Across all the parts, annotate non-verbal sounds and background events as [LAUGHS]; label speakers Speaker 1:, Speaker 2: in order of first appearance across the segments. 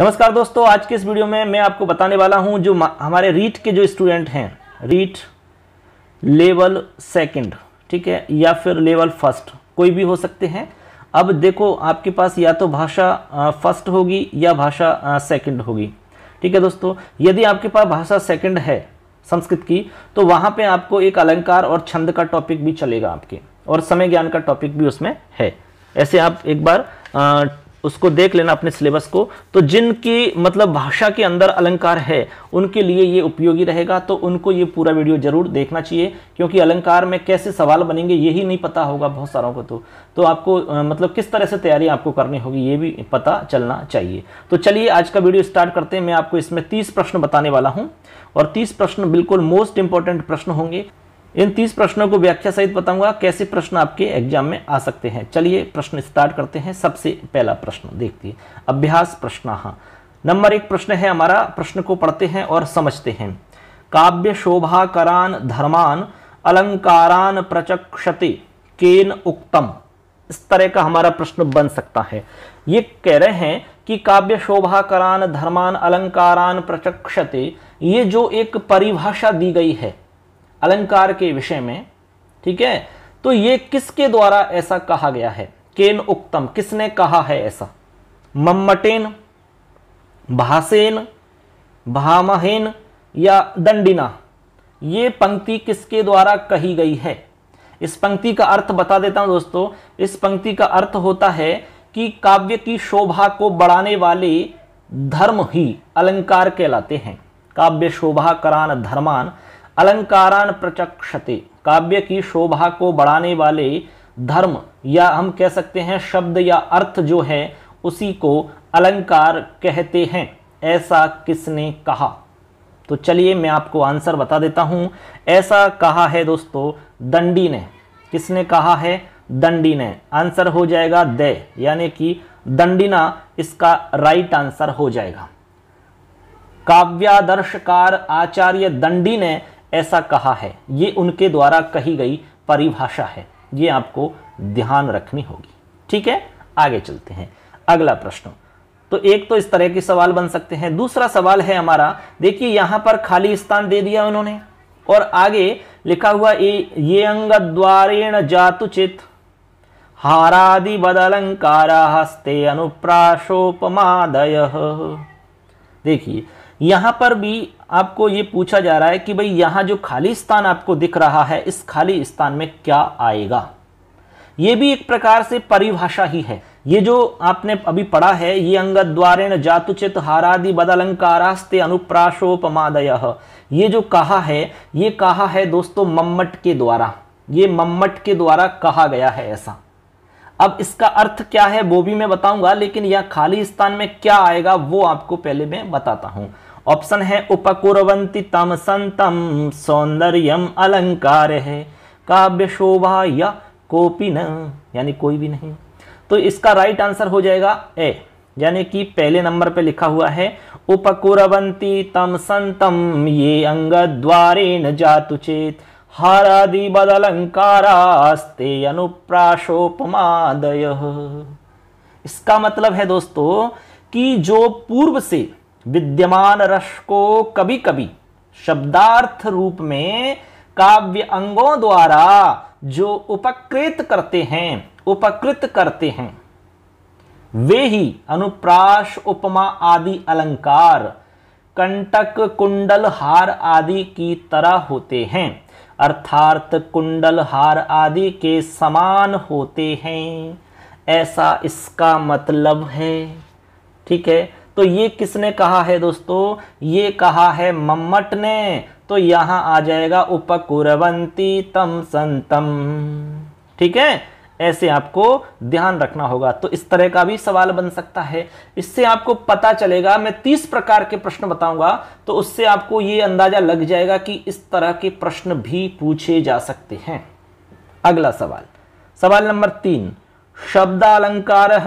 Speaker 1: नमस्कार दोस्तों आज के इस वीडियो में मैं आपको बताने वाला हूं जो हमारे रीट के जो स्टूडेंट हैं रीट लेवल सेकंड ठीक है या फिर लेवल फर्स्ट कोई भी हो सकते हैं अब देखो आपके पास या तो भाषा फर्स्ट होगी या भाषा सेकंड होगी ठीक है दोस्तों यदि आपके पास भाषा सेकंड है संस्कृत की तो वहाँ पर आपको एक अलंकार और छंद का टॉपिक भी चलेगा आपके और समय ज्ञान का टॉपिक भी उसमें है ऐसे आप एक बार आ, उसको देख लेना अपने सिलेबस को तो जिनकी मतलब भाषा के अंदर अलंकार है उनके लिए ये उपयोगी रहेगा तो उनको ये पूरा वीडियो ज़रूर देखना चाहिए क्योंकि अलंकार में कैसे सवाल बनेंगे यही नहीं पता होगा बहुत सारों को तो तो आपको मतलब किस तरह से तैयारी आपको करनी होगी ये भी पता चलना चाहिए तो चलिए आज का वीडियो स्टार्ट करते हैं मैं आपको इसमें तीस प्रश्न बताने वाला हूँ और तीस प्रश्न बिल्कुल मोस्ट इंपॉर्टेंट प्रश्न होंगे इन तीस प्रश्नों को व्याख्या सहित बताऊंगा कैसे प्रश्न आपके एग्जाम में आ सकते हैं चलिए प्रश्न स्टार्ट करते हैं सबसे पहला प्रश्न हैं अभ्यास प्रश्न नंबर एक प्रश्न है हमारा प्रश्न को पढ़ते हैं और समझते हैं काव्य शोभा करान धर्मान अलंकारान प्रचक्षते केन उक्तम इस तरह का हमारा प्रश्न बन सकता है ये कह रहे हैं कि काव्य शोभा करान धर्मान अलंकारान प्रचक्षते ये जो एक परिभाषा दी गई है अलंकार के विषय में ठीक है तो ये किसके द्वारा ऐसा कहा गया है केन उक्तम किसने कहा है ऐसा मम्मटेन भासेन भामहेन या दंडिना ये पंक्ति किसके द्वारा कही गई है इस पंक्ति का अर्थ बता देता हूं दोस्तों इस पंक्ति का अर्थ होता है कि काव्य की शोभा को बढ़ाने वाले धर्म ही अलंकार कहलाते हैं काव्य शोभा करान धर्मान अलंकारान प्रचक्षते काव्य की शोभा को बढ़ाने वाले धर्म या हम कह सकते हैं शब्द या अर्थ जो है उसी को अलंकार कहते हैं ऐसा किसने कहा तो चलिए मैं आपको आंसर बता देता हूं ऐसा कहा है दोस्तों दंडी ने किसने कहा है दंडी ने आंसर हो जाएगा दे यानी कि दंडिना इसका राइट आंसर हो जाएगा काव्यादर्शकार आचार्य दंडी ने ऐसा कहा है ये उनके द्वारा कही गई परिभाषा है ये आपको ध्यान रखनी होगी ठीक है आगे चलते हैं अगला प्रश्न तो एक तो इस तरह के सवाल बन सकते हैं दूसरा सवाल है हमारा देखिए यहां पर खाली स्थान दे दिया उन्होंने और आगे लिखा हुआ ये अंग द्वारेण जातु चित हारादि बदलंकारा हस्ते अनुप्राशोपमादय देखिए यहां पर भी आपको ये पूछा जा रहा है कि भाई यहाँ जो खाली स्थान आपको दिख रहा है इस खाली स्थान में क्या आएगा ये भी एक प्रकार से परिभाषा ही है ये जो आपने अभी पढ़ा है ये अंगद न जातुचित हारादि बदलंकारास्ते अनुप्राशोपमादय ये जो कहा है ये कहा है दोस्तों मम्मट के द्वारा ये मम्मट के द्वारा कहा गया है ऐसा अब इसका अर्थ क्या है वो भी मैं बताऊंगा लेकिन यह खाली स्थान में क्या आएगा वो आपको पहले मैं बताता हूं ऑप्शन है उपकुरवंती तम संतम सौंदर्यम अलंकार है काव्य शोभा या कोपिन यानी कोई भी नहीं तो इसका राइट आंसर हो जाएगा ए यानी कि पहले नंबर पे लिखा हुआ है उपकुरवंती तम संतम ये अंग द्वारे न जातु चेत हारादि बदलंकारास्ते अनुप्राशोपमादय इसका मतलब है दोस्तों कि जो पूर्व से विद्यमान रस को कभी कभी शब्दार्थ रूप में काव्य अंगों द्वारा जो उपकृत करते हैं उपकृत करते हैं वे ही अनुप्राश उपमा आदि अलंकार कंटक कुंडल हार आदि की तरह होते हैं अर्थात कुंडल हार आदि के समान होते हैं ऐसा इसका मतलब है ठीक है तो ये किसने कहा है दोस्तों ये कहा है मम्मट ने तो यहां आ जाएगा उपकुरवंती तम संतम ठीक है ऐसे आपको ध्यान रखना होगा तो इस तरह का भी सवाल बन सकता है इससे आपको पता चलेगा मैं तीस प्रकार के प्रश्न बताऊंगा तो उससे आपको ये अंदाजा लग जाएगा कि इस तरह के प्रश्न भी पूछे जा सकते हैं अगला सवाल सवाल नंबर तीन शब्दालंकार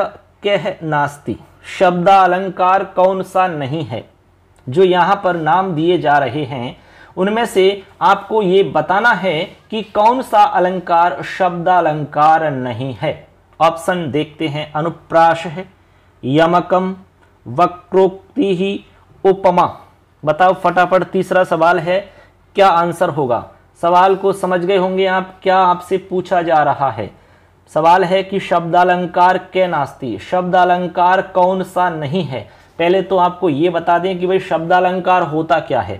Speaker 1: कह नास्ती शब्द अलंकार कौन सा नहीं है जो यहाँ पर नाम दिए जा रहे हैं उनमें से आपको ये बताना है कि कौन सा अलंकार शब्द अलंकार नहीं है ऑप्शन देखते हैं अनुप्राश है यमकम वक्रोक्ति ही उपमा बताओ फटाफट तीसरा सवाल है क्या आंसर होगा सवाल को समझ गए होंगे आप क्या आपसे पूछा जा रहा है सवाल है कि शब्दालंकार के नास्ती शब्दालंकार कौन सा नहीं है पहले तो आपको ये बता दें कि भाई शब्दालंकार होता क्या है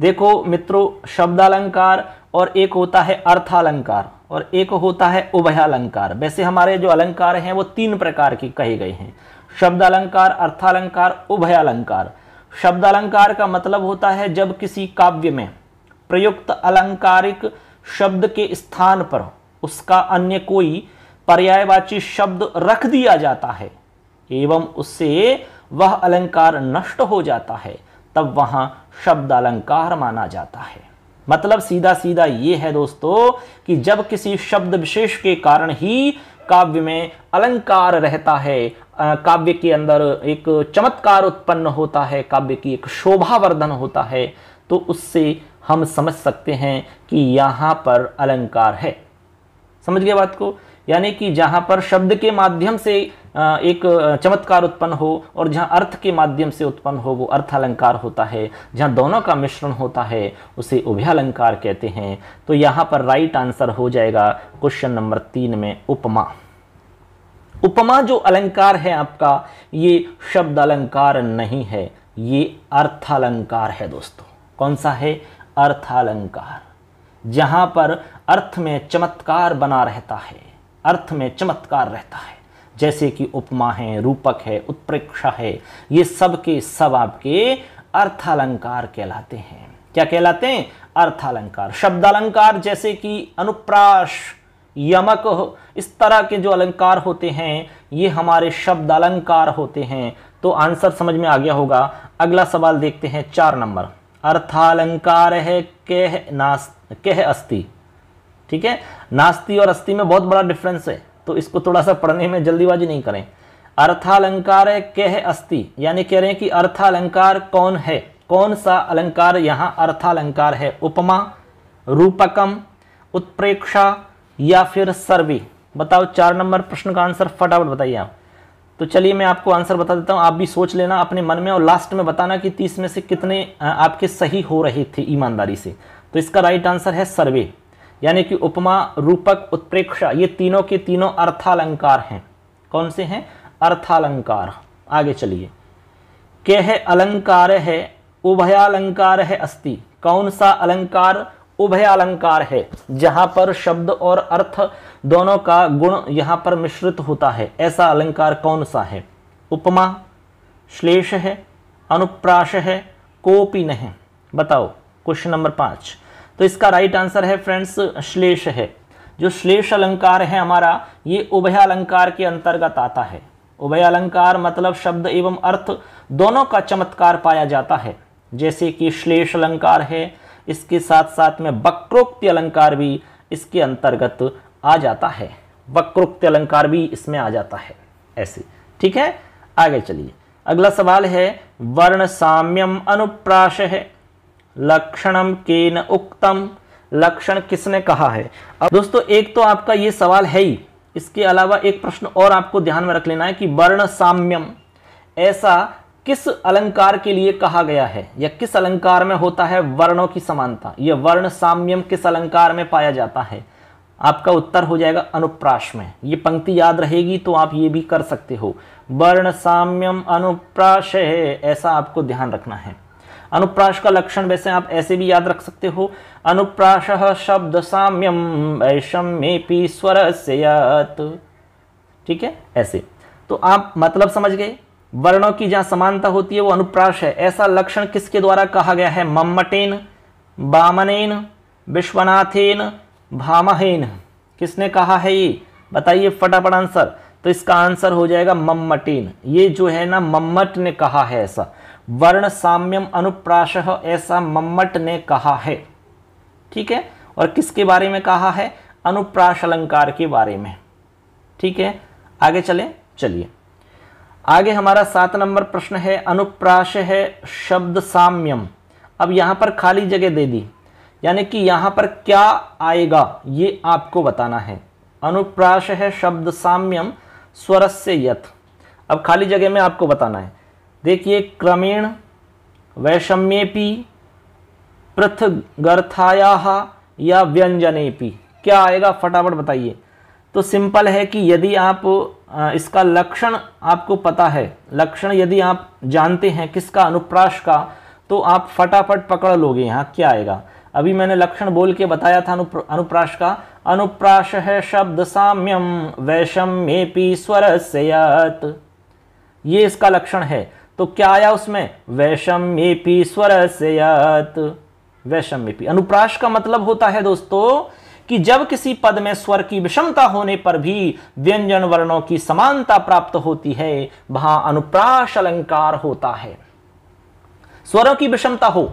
Speaker 1: देखो मित्रों शब्दालंकार और एक होता है अर्थालंकार और एक होता है उभयालंकार वैसे हमारे जो अलंकार हैं वो तीन प्रकार के कहे गए हैं शब्दालंकार अर्थालंकार उभयालंकार शब्दालंकार का मतलब होता है जब किसी काव्य में प्रयुक्त अलंकारिक शब्द के स्थान पर उसका अन्य कोई पर्यायवाची शब्द रख दिया जाता है एवं उससे वह अलंकार नष्ट हो जाता है तब वहां शब्द अलंकार माना जाता है मतलब सीधा सीधा ये है दोस्तों कि जब किसी शब्द विशेष के कारण ही काव्य में अलंकार रहता है काव्य के अंदर एक चमत्कार उत्पन्न होता है काव्य की एक शोभा वर्धन होता है तो उससे हम समझ सकते हैं कि यहां पर अलंकार है समझ गए बात को यानी कि जहाँ पर शब्द के माध्यम से एक चमत्कार उत्पन्न हो और जहाँ अर्थ के माध्यम से उत्पन्न हो वो अर्थ अलंकार होता है जहाँ दोनों का मिश्रण होता है उसे उभयालंकार कहते हैं तो यहाँ पर राइट आंसर हो जाएगा क्वेश्चन नंबर तीन में उपमा उपमा जो अलंकार है आपका ये शब्द अलंकार नहीं है ये अर्थालंकार है दोस्तों कौन सा है अर्थालंकार जहां पर अर्थ में चमत्कार बना रहता है अर्थ में चमत्कार रहता है जैसे कि उपमा है रूपक है उत्प्रेक्षा है ये सब के सब आपके अर्थालंकार कहलाते हैं क्या कहलाते हैं अर्थालंकार शब्दालंकार जैसे कि अनुप्राश यमक इस तरह के जो अलंकार होते हैं ये हमारे शब्द अलंकार होते हैं तो आंसर समझ में आ गया होगा अगला सवाल देखते हैं चार नंबर अर्थालंकार है कह नास कह अस्ति ठीक है नास्ति और अस्थि में बहुत बड़ा डिफरेंस है तो इसको थोड़ा सा पढ़ने में जल्दीबाजी नहीं करें अर्थालंकार के है अस्थि यानी कह रहे हैं कि अर्थालंकार कौन है कौन सा अलंकार यहाँ अर्थालंकार है उपमा रूपकम उत्प्रेक्षा या फिर सर्वी बताओ चार नंबर प्रश्न का आंसर फटाफट बताइए आप तो चलिए मैं आपको आंसर बता देता हूँ आप भी सोच लेना अपने मन में और लास्ट में बताना कि तीस में से कितने आपके सही हो रहे थे ईमानदारी से तो इसका राइट आंसर है सर्वे यानी कि उपमा रूपक उत्प्रेक्षा ये तीनों के तीनों अर्थालंकार हैं कौन से हैं अर्थालंकार आगे चलिए के है अलंकार है उभयालंकार है अस्ति कौन सा अलंकार उभयालंकार है जहाँ पर शब्द और अर्थ दोनों का गुण यहाँ पर मिश्रित होता है ऐसा अलंकार कौन सा है उपमा श्लेष है अनुप्राश है कोपी नहीं बताओ क्वेश्चन नंबर पाँच तो इसका राइट आंसर है फ्रेंड्स श्लेष है जो श्लेष अलंकार है हमारा ये उभयालंकार के अंतर्गत आता है उभयालंकार मतलब शब्द एवं अर्थ दोनों का चमत्कार पाया जाता है जैसे कि श्लेष अलंकार है इसके साथ साथ में वक्रोक्ति अलंकार भी इसके अंतर्गत आ जाता है वक्रोक्ति अलंकार भी इसमें आ जाता है ऐसे ठीक है आगे चलिए अगला सवाल है वर्ण साम्यम अनुप्राश है लक्षणम केन उक्तम लक्षण किसने कहा है अब दोस्तों एक तो आपका ये सवाल है ही इसके अलावा एक प्रश्न और आपको ध्यान में रख लेना है कि वर्ण साम्यम ऐसा किस अलंकार के लिए कहा गया है या किस अलंकार में होता है वर्णों की समानता यह वर्ण साम्यम किस अलंकार में पाया जाता है आपका उत्तर हो जाएगा अनुप्राश में ये पंक्ति याद रहेगी तो आप ये भी कर सकते हो वर्ण साम्यम अनुप्राश है ऐसा आपको ध्यान रखना है अनुप्राश का लक्षण वैसे आप ऐसे भी याद रख सकते हो अनुप्राश शब्द साम्यम वैषम्य पी स्वर ठीक है ऐसे तो आप मतलब समझ गए वर्णों की जहाँ समानता होती है वो अनुप्राश है ऐसा लक्षण किसके द्वारा कहा गया है मम्मटेन बामनेन विश्वनाथेन भामहेन किसने कहा है ये बताइए फटाफट आंसर तो इसका आंसर हो जाएगा मम्मटेन ये जो है ना मम्मट ने कहा है ऐसा वर्ण साम्यम अनुप्राश ऐसा मम्मट ने कहा है ठीक है और किसके बारे में कहा है अनुप्राश अलंकार के बारे में ठीक है आगे चलें चलिए आगे हमारा सात नंबर प्रश्न है अनुप्राश है शब्द साम्यम अब यहां पर खाली जगह दे दी यानी कि यहां पर क्या आएगा ये आपको बताना है अनुप्राश है शब्द साम्यम स्वरस्य यथ अब खाली जगह में आपको बताना है देखिए क्रमेण पृथ पृथगर्थाया या व्यंजनेपी क्या आएगा फटाफट बताइए तो सिंपल है कि यदि आप इसका लक्षण आपको पता है लक्षण यदि आप जानते हैं किसका अनुप्राश का तो आप फटाफट पकड़ लोगे यहाँ क्या आएगा अभी मैंने लक्षण बोल के बताया था अनुप्र, अनुप्राश का अनुप्राश है शब्द साम्यम स्वर से ये इसका लक्षण है तो क्या आया उसमें वैषम्यपी स्वर से वैषम्यपी अनुप्राश का मतलब होता है दोस्तों कि जब किसी पद में स्वर की विषमता होने पर भी व्यंजन वर्णों की समानता प्राप्त होती है वहां अनुप्राश अलंकार होता है स्वरों की विषमता हो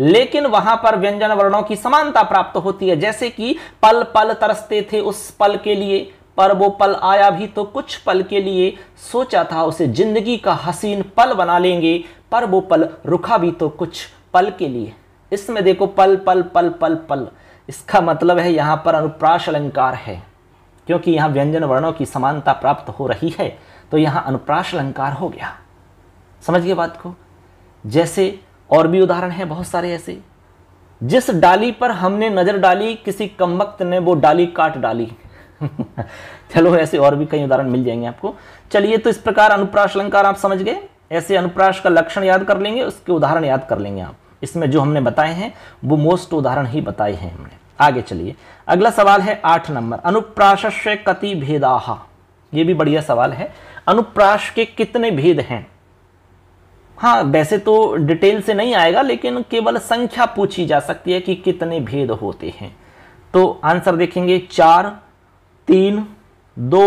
Speaker 1: लेकिन वहां पर व्यंजन वर्णों की समानता प्राप्त होती है जैसे कि पल पल तरसते थे उस पल के लिए पर वो पल आया भी तो कुछ पल के लिए सोचा था उसे जिंदगी का हसीन पल बना लेंगे पर वो पल रुखा भी तो कुछ पल के लिए इसमें देखो पल पल पल पल पल इसका मतलब है यहाँ पर अनुप्राश अलंकार है क्योंकि यहाँ व्यंजन वर्णों की समानता प्राप्त हो रही है तो यहाँ अनुप्राश अलंकार हो गया समझ गए बात को जैसे और भी उदाहरण हैं बहुत सारे ऐसे जिस डाली पर हमने नज़र डाली किसी कमबख्त ने वो डाली काट डाली [LAUGHS] चलो ऐसे और भी कई उदाहरण मिल जाएंगे आपको चलिए तो इस प्रकार अनुप्राश अलंकार आप समझ गए ऐसे अनुप्राश का लक्षण याद कर लेंगे उसके उदाहरण याद कर लेंगे आप इसमें जो हमने बताए हैं वो मोस्ट उदाहरण ही बताए हैं हमने आगे चलिए अगला सवाल है आठ नंबर से कति भेदाहा ये भी बढ़िया सवाल है अनुप्राश के कितने भेद हैं हाँ वैसे तो डिटेल से नहीं आएगा लेकिन केवल संख्या पूछी जा सकती है कि कितने भेद होते हैं तो आंसर देखेंगे चार तीन दो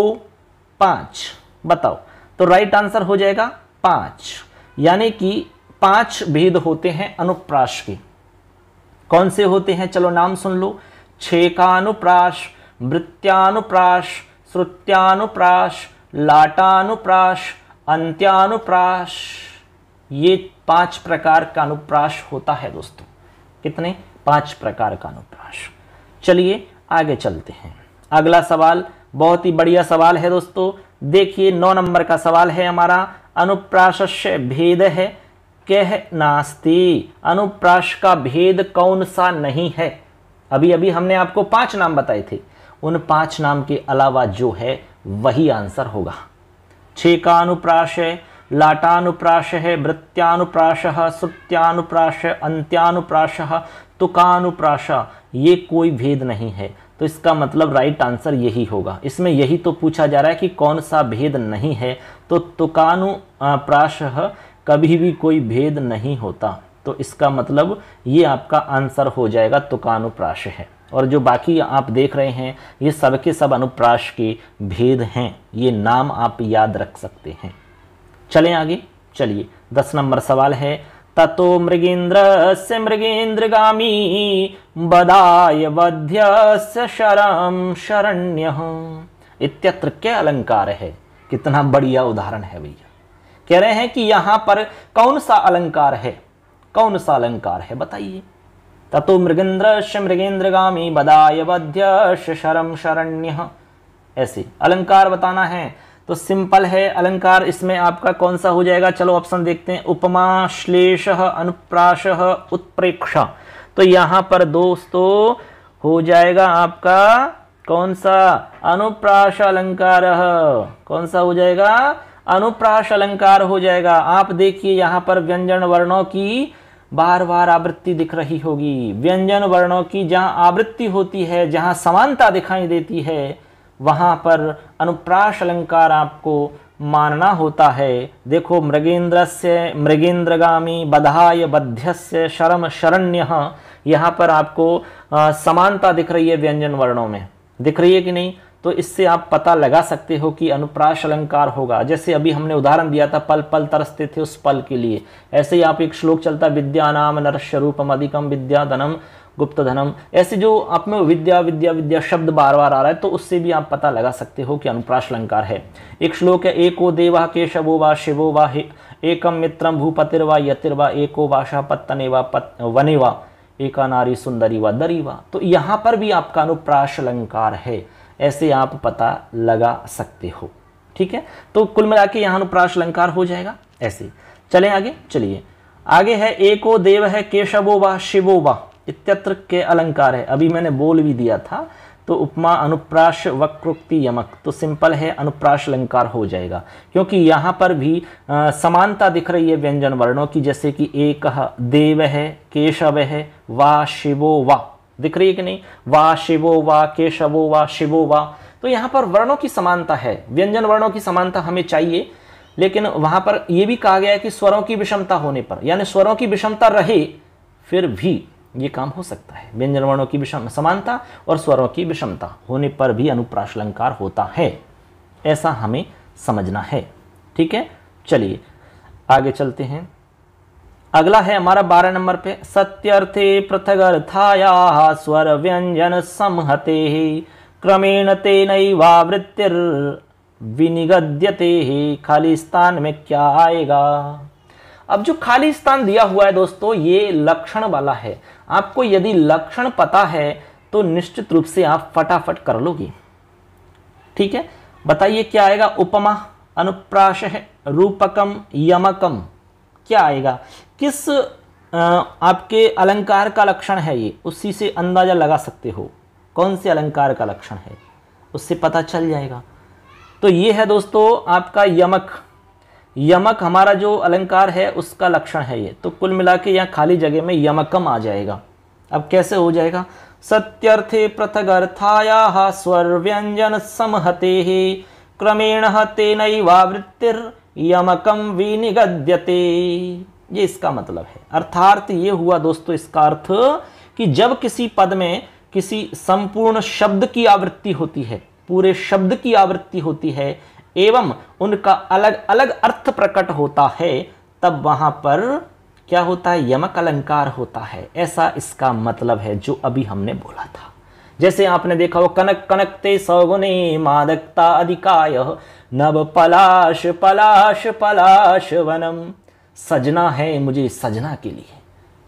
Speaker 1: पांच बताओ तो राइट आंसर हो जाएगा पांच यानी कि पांच भेद होते हैं अनुप्राश के कौन से होते हैं चलो नाम सुन लो छेकानुप्राश वृत्यानुप्राश श्रुत्यानुप्राश लाटानुप्राश अंत्यानुप्राश ये पांच प्रकार का अनुप्राश होता है दोस्तों कितने पांच प्रकार का अनुप्राश चलिए आगे चलते हैं अगला सवाल बहुत ही बढ़िया सवाल है दोस्तों देखिए नौ नंबर का सवाल है हमारा अनुप्राश्य भेद है कह नास्ती अनुप्राश का भेद कौन सा नहीं है अभी अभी हमने आपको पांच नाम बताए थे उन पांच नाम के अलावा जो है वही आंसर होगा छे का अनुप्राश है लाटानुप्राश है वृत्यानुप्राश श्रुत्यानुप्राश अंत्यानुप्राश तुकानुप्राश ये कोई भेद नहीं है तो इसका मतलब राइट आंसर यही होगा इसमें यही तो पूछा जा रहा है कि कौन सा भेद नहीं है तो तुकानु प्राशः कभी भी कोई भेद नहीं होता तो इसका मतलब ये आपका आंसर हो जाएगा तुकानुप्राश है और जो बाकी आप देख रहे हैं ये सब के सब अनुप्राश के भेद हैं ये नाम आप याद रख सकते हैं चलें आगे चलिए दस नंबर सवाल है ततो मृगीन्द्रस्य मृगेन्द्रगामी बदाय वध्यस्य शरम शरण्य इत्यत्र के अलंकार है कितना बढ़िया उदाहरण है भैया कह रहे हैं कि यहाँ पर कौन सा अलंकार है कौन सा अलंकार है बताइए ततो मृगेन्द्रस्य मृगेन्द्रगामी बदाय वध्यस्य शरम शरण्य ऐसे अलंकार बताना है तो सिंपल है अलंकार इसमें आपका कौन सा हो जाएगा चलो ऑप्शन देखते हैं उपमा श्लेष अनुप्राश उत्प्रेक्षा तो यहां पर दोस्तों हो जाएगा आपका कौन सा अनुप्राश अलंकार कौन सा हो जाएगा अनुप्राश अलंकार हो जाएगा आप देखिए यहां पर व्यंजन वर्णों की बार बार आवृत्ति दिख रही होगी व्यंजन वर्णों की जहाँ आवृत्ति होती है जहां समानता दिखाई देती है वहाँ पर अनुप्राश अलंकार आपको मानना होता है देखो मृगेंद्र से मृगेंद्रगामी बधाय बध्यस्य शरम शरण्य यहाँ पर आपको आ, समानता दिख रही है व्यंजन वर्णों में दिख रही है कि नहीं तो इससे आप पता लगा सकते हो कि अनुप्राश अलंकार होगा जैसे अभी हमने उदाहरण दिया था पल पल तरसते थे उस पल के लिए ऐसे ही आप एक श्लोक चलता विद्या नाम नरस्य रूपम अधिकम विद्याधनम गुप्त धनम ऐसे जो आप में विद्या विद्या विद्या शब्द बार बार आ रहा है तो उससे भी आप पता लगा सकते हो कि अनुप्राश अलंकार है एक श्लोक है एको देवा केशवो वा शिवो वा एकम मित्रम यतिर वा एको वाशा पत्तने वा पत वने वा एका नारी सुंदरी वा दरी वा तो यहाँ पर भी आपका अनुप्राश अलंकार है ऐसे आप पता लगा सकते हो ठीक है तो कुल मिला के यहाँ अनुप्राश अलंकार हो जाएगा ऐसे चले आगे चलिए आगे है एको देव है केशवो वा शिवो वा इत्यत्र के अलंकार है अभी मैंने बोल भी दिया था तो उपमा अनुप्राश वक्रोक्ति यमक तो सिंपल है अनुप्राश अलंकार हो जाएगा क्योंकि यहाँ पर भी आ, समानता दिख रही है व्यंजन वर्णों की जैसे कि एक देव है केशव है वा शिवो वा दिख रही है कि नहीं वा शिवो वा केशवो वा शिवो वा तो यहाँ पर वर्णों की समानता है व्यंजन वर्णों की समानता हमें चाहिए लेकिन वहाँ पर यह भी कहा गया है कि स्वरों की विषमता होने पर यानी स्वरों की विषमता रहे फिर भी ये काम हो सकता है व्यंजन वर्णों की विषम समानता और स्वरों की विषमता होने पर भी अनुप्राशलंकार होता है ऐसा हमें समझना है ठीक है चलिए आगे चलते हैं अगला है हमारा बारह नंबर पे सत्यर्थे पृथक अर्थाया स्वर व्यंजन संहते क्रमेण तेन वावृत्तिर विनिगद्यते खालिस्तान में क्या आएगा अब जो खाली स्थान दिया हुआ है दोस्तों ये लक्षण वाला है आपको यदि लक्षण पता है तो निश्चित रूप से आप फटाफट कर लोगे ठीक है बताइए क्या आएगा उपमा अनुप्राश रूपकम यमकम क्या आएगा किस आपके अलंकार का लक्षण है ये उसी से अंदाज़ा लगा सकते हो कौन से अलंकार का लक्षण है उससे पता चल जाएगा तो ये है दोस्तों आपका यमक यमक हमारा जो अलंकार है उसका लक्षण है ये तो कुल मिला के यहाँ खाली जगह में यमकम आ जाएगा अब कैसे हो जाएगा सत्यर्थे अर्थाया स्वर व्यंजन समहते क्रमेण तेन वावृत्तिर यमकम विनिगद्यते ये इसका मतलब है अर्थार्थ ये हुआ दोस्तों इसका अर्थ कि जब किसी पद में किसी संपूर्ण शब्द की आवृत्ति होती है पूरे शब्द की आवृत्ति होती है एवं उनका अलग अलग अर्थ प्रकट होता है तब वहाँ पर क्या होता है यमक अलंकार होता है ऐसा इसका मतलब है जो अभी हमने बोला था जैसे आपने देखा वो कनक कनकते सौगुने मादकता अधिकाय नव पलाश पलाश पलाश वनम सजना है मुझे सजना के लिए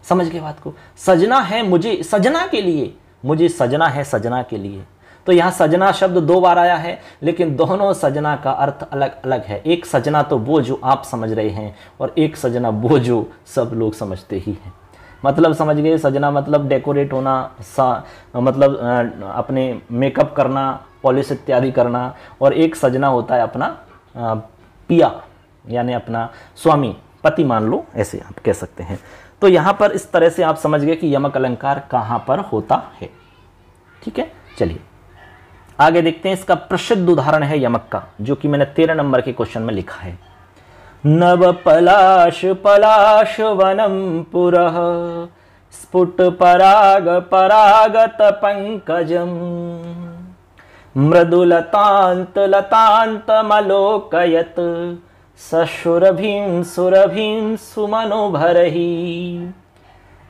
Speaker 1: समझ गए बात को सजना है मुझे सजना के लिए मुझे सजना है सजना के लिए तो यहाँ सजना शब्द दो बार आया है लेकिन दोनों सजना का अर्थ अलग अलग है एक सजना तो वो जो आप समझ रहे हैं और एक सजना वो जो सब लोग समझते ही हैं मतलब समझ गए सजना मतलब डेकोरेट होना सा मतलब अपने मेकअप करना पॉलिश इत्यादि करना और एक सजना होता है अपना पिया यानी अपना स्वामी पति मान लो ऐसे आप कह सकते हैं तो यहाँ पर इस तरह से आप समझ गए कि यमक अलंकार कहाँ पर होता है ठीक है चलिए आगे देखते हैं इसका प्रसिद्ध उदाहरण है यमक का जो कि मैंने तेरह नंबर के क्वेश्चन में लिखा है नव पलाश पलाश वनम पुरह स्फुट पराग परागत पंकजम मृदुलतांत लतांतमलोकयत सशुरभीम सुरभीम सुमनोभरही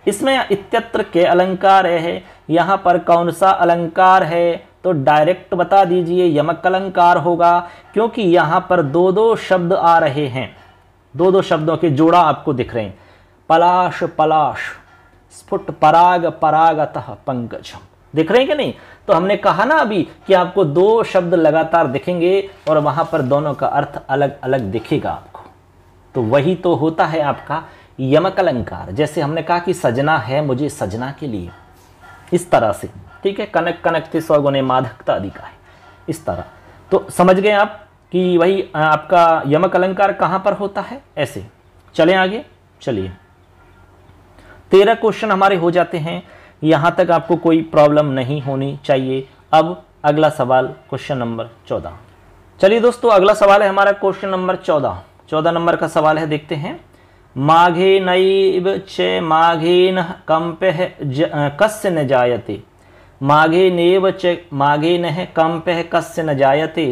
Speaker 1: इसमें इत्यत्र के अलंकार है यहाँ पर कौन सा अलंकार है तो डायरेक्ट बता दीजिए यमक अलंकार होगा क्योंकि यहां पर दो दो शब्द आ रहे हैं दो दो शब्दों के जोड़ा आपको दिख रहे हैं पलाश पलाश स्फुट पराग परागतः पंकज दिख रहे हैं कि नहीं तो हमने कहा ना अभी कि आपको दो शब्द लगातार दिखेंगे और वहां पर दोनों का अर्थ अलग अलग दिखेगा आपको तो वही तो होता है आपका यमक अलंकार जैसे हमने कहा कि सजना है मुझे सजना के लिए इस तरह से ठीक है कनक कनक थे सौगुने माधकता अधिका है इस तरह तो समझ गए आप कि वही आपका यमक अलंकार कहाँ पर होता है ऐसे चले आगे चलिए तेरह क्वेश्चन हमारे हो जाते हैं यहाँ तक आपको कोई प्रॉब्लम नहीं होनी चाहिए अब अगला सवाल क्वेश्चन नंबर चौदह चलिए दोस्तों अगला सवाल है हमारा क्वेश्चन नंबर चौदह चौदह नंबर का सवाल है देखते हैं माघे नैव च माघे न कंप कस्य न जायते माघे ने च माघे कंप है कस्य न जायते